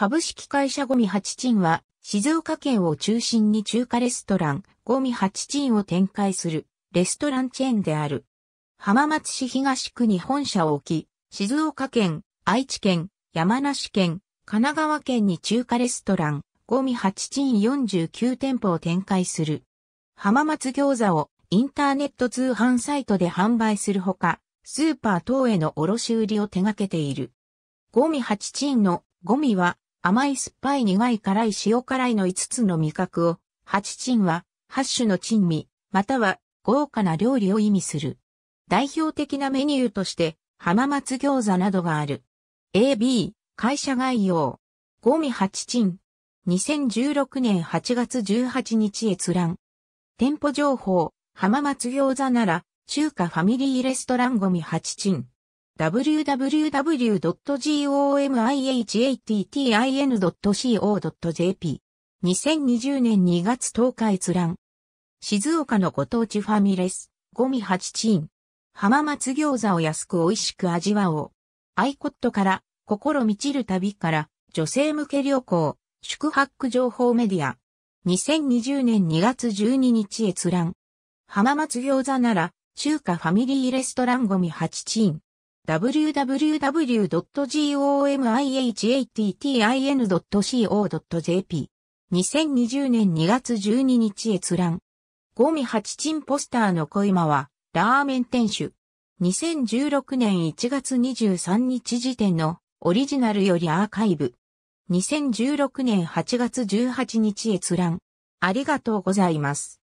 株式会社ゴミ8チは、静岡県を中心に中華レストラン、ゴミ8チを展開する、レストランチェーンである。浜松市東区に本社を置き、静岡県、愛知県、山梨県、神奈川県に中華レストラン、ゴミ8チ49店舗を展開する。浜松餃子をインターネット通販サイトで販売するほか、スーパー等への卸売を手掛けている。ゴミ8チのゴミは甘い酸っぱい苦い辛い塩辛いの5つの味覚を、八珍は、八種の珍味、または豪華な料理を意味する。代表的なメニューとして、浜松餃子などがある。AB、会社概要。五味八珍。2016年8月18日閲覧。店舗情報、浜松餃子なら、中華ファミリーレストラン五味八珍。www.gomihtin.co.jp。2020年2月10日閲覧。静岡のご当地ファミレス、ゴミ8チン。浜松餃子を安く美味しく味わおう。アイコットから、心満ちる旅から、女性向け旅行、宿泊情報メディア。2020年2月12日閲覧。浜松餃子なら、中華ファミリーレストランゴミ8チン。www.gomihtin.co.jp。2020年2月12日閲覧。ゴミ8チンポスターの小今は、ラーメン店主。2016年1月23日時点のオリジナルよりアーカイブ。2016年8月18日閲覧。ありがとうございます。